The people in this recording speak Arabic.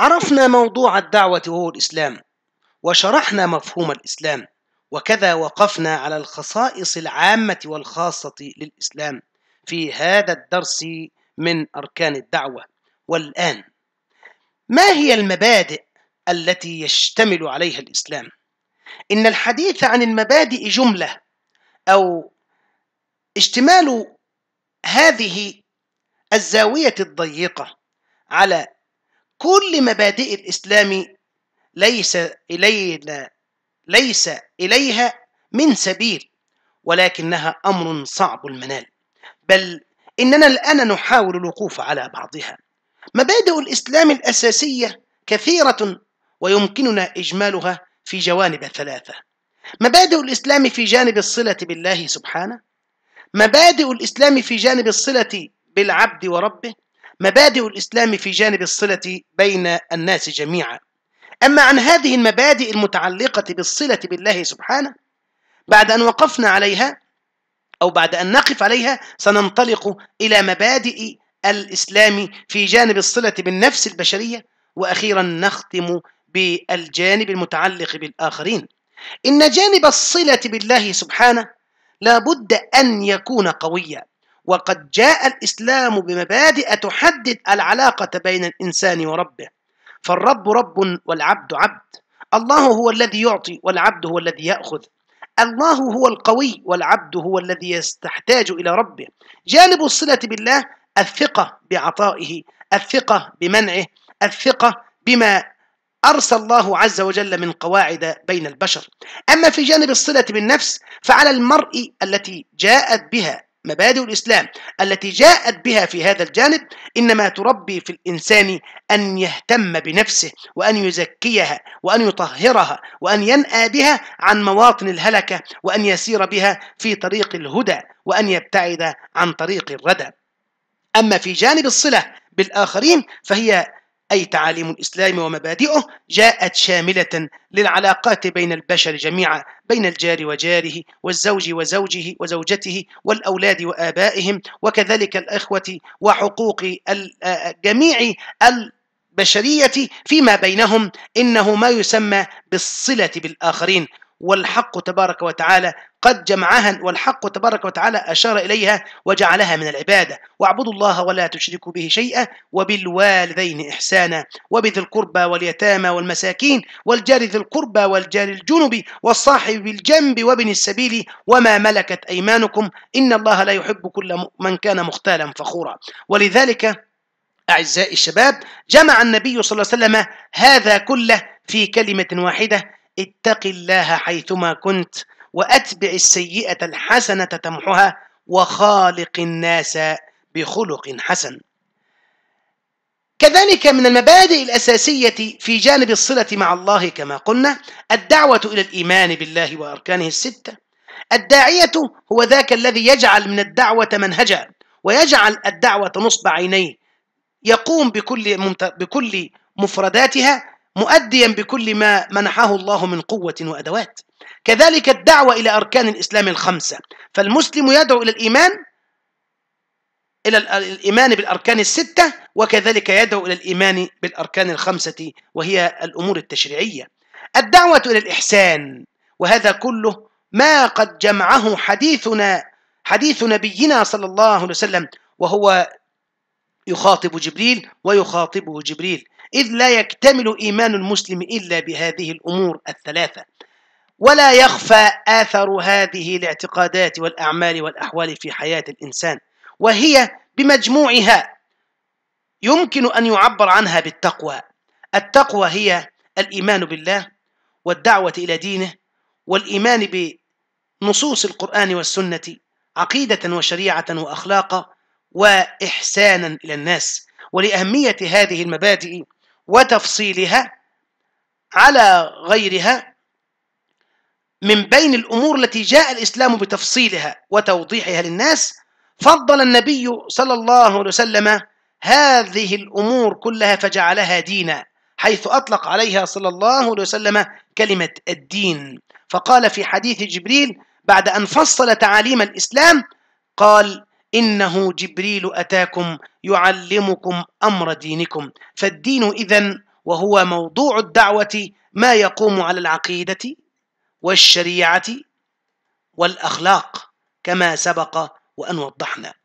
عرفنا موضوع الدعوة وهو الإسلام وشرحنا مفهوم الإسلام وكذا وقفنا على الخصائص العامة والخاصة للإسلام في هذا الدرس من أركان الدعوة والآن ما هي المبادئ التي يشتمل عليها الإسلام؟ إن الحديث عن المبادئ جملة أو اشتمال هذه الزاوية الضيقة على كل مبادئ الإسلام ليس إلينا ليس إليها من سبيل ولكنها أمر صعب المنال بل إننا الآن نحاول الوقوف على بعضها مبادئ الإسلام الأساسية كثيرة ويمكننا إجمالها في جوانب ثلاثة مبادئ الإسلام في جانب الصلة بالله سبحانه مبادئ الإسلام في جانب الصلة بالعبد وربه مبادئ الإسلام في جانب الصلة بين الناس جميعا أما عن هذه المبادئ المتعلقة بالصلة بالله سبحانه بعد أن وقفنا عليها أو بعد أن نقف عليها سننطلق إلى مبادئ الإسلام في جانب الصلة بالنفس البشرية وأخيرا نختم بالجانب المتعلق بالآخرين إن جانب الصلة بالله سبحانه لابد أن يكون قويا وقد جاء الإسلام بمبادئ تحدد العلاقة بين الإنسان وربه فالرب رب والعبد عبد الله هو الذي يعطي والعبد هو الذي يأخذ الله هو القوي والعبد هو الذي يستحتاج إلى ربه جانب الصلة بالله الثقة بعطائه الثقة بمنعه الثقة بما أرسى الله عز وجل من قواعد بين البشر أما في جانب الصلة بالنفس فعلى المرء التي جاءت بها مبادئ الإسلام التي جاءت بها في هذا الجانب إنما تربي في الإنسان أن يهتم بنفسه وأن يزكيها وأن يطهرها وأن ينأى بها عن مواطن الهلكة وأن يسير بها في طريق الهدى وأن يبتعد عن طريق الردى أما في جانب الصلة بالآخرين فهي أي تعاليم الإسلام ومبادئه جاءت شاملة للعلاقات بين البشر جميعا بين الجار وجاره والزوج وزوجه وزوجته والأولاد وآبائهم وكذلك الإخوة وحقوق جميع البشرية فيما بينهم إنه ما يسمى بالصلة بالآخرين والحق تبارك وتعالى قد جمعها والحق تبارك وتعالى أشار إليها وجعلها من العبادة واعبدوا الله ولا تشركوا به شيئا وبالوالدين إحسانا وبذي القربى واليتامى والمساكين والجار ذي القربى والجار الجنب والصاحب بالجنب وابن السبيل وما ملكت أيمانكم إن الله لا يحب كل من كان مختالا فخورا ولذلك أعزائي الشباب جمع النبي صلى الله عليه وسلم هذا كله في كلمة واحدة اتق الله حيثما كنت واتبع السيئه الحسنه تمحها وخالق الناس بخلق حسن كذلك من المبادئ الاساسيه في جانب الصله مع الله كما قلنا الدعوه الى الايمان بالله واركانه السته الداعيه هو ذاك الذي يجعل من الدعوه منهجا ويجعل الدعوه نصب عينيه يقوم بكل بكل مفرداتها مؤديا بكل ما منحه الله من قوة وأدوات كذلك الدعوة إلى أركان الإسلام الخمسة فالمسلم يدعو إلى الإيمان إلى الإيمان بالأركان الستة وكذلك يدعو إلى الإيمان بالأركان الخمسة وهي الأمور التشريعية الدعوة إلى الإحسان وهذا كله ما قد جمعه حديثنا حديث نبينا صلى الله عليه وسلم وهو يخاطب جبريل ويخاطبه جبريل إذ لا يكتمل إيمان المسلم إلا بهذه الأمور الثلاثة ولا يخفى آثر هذه الاعتقادات والأعمال والأحوال في حياة الإنسان وهي بمجموعها يمكن أن يعبر عنها بالتقوى التقوى هي الإيمان بالله والدعوة إلى دينه والإيمان بنصوص القرآن والسنة عقيدة وشريعة وأخلاقا وإحسانا إلى الناس ولأهمية هذه المبادئ وتفصيلها على غيرها من بين الأمور التي جاء الإسلام بتفصيلها وتوضيحها للناس فضل النبي صلى الله عليه وسلم هذه الأمور كلها فجعلها دينا حيث أطلق عليها صلى الله عليه وسلم كلمة الدين فقال في حديث جبريل بعد أن فصل تعاليم الإسلام قال إنه جبريل أتاكم يعلمكم امر دينكم فالدين اذا وهو موضوع الدعوه ما يقوم على العقيده والشريعه والاخلاق كما سبق وان وضحنا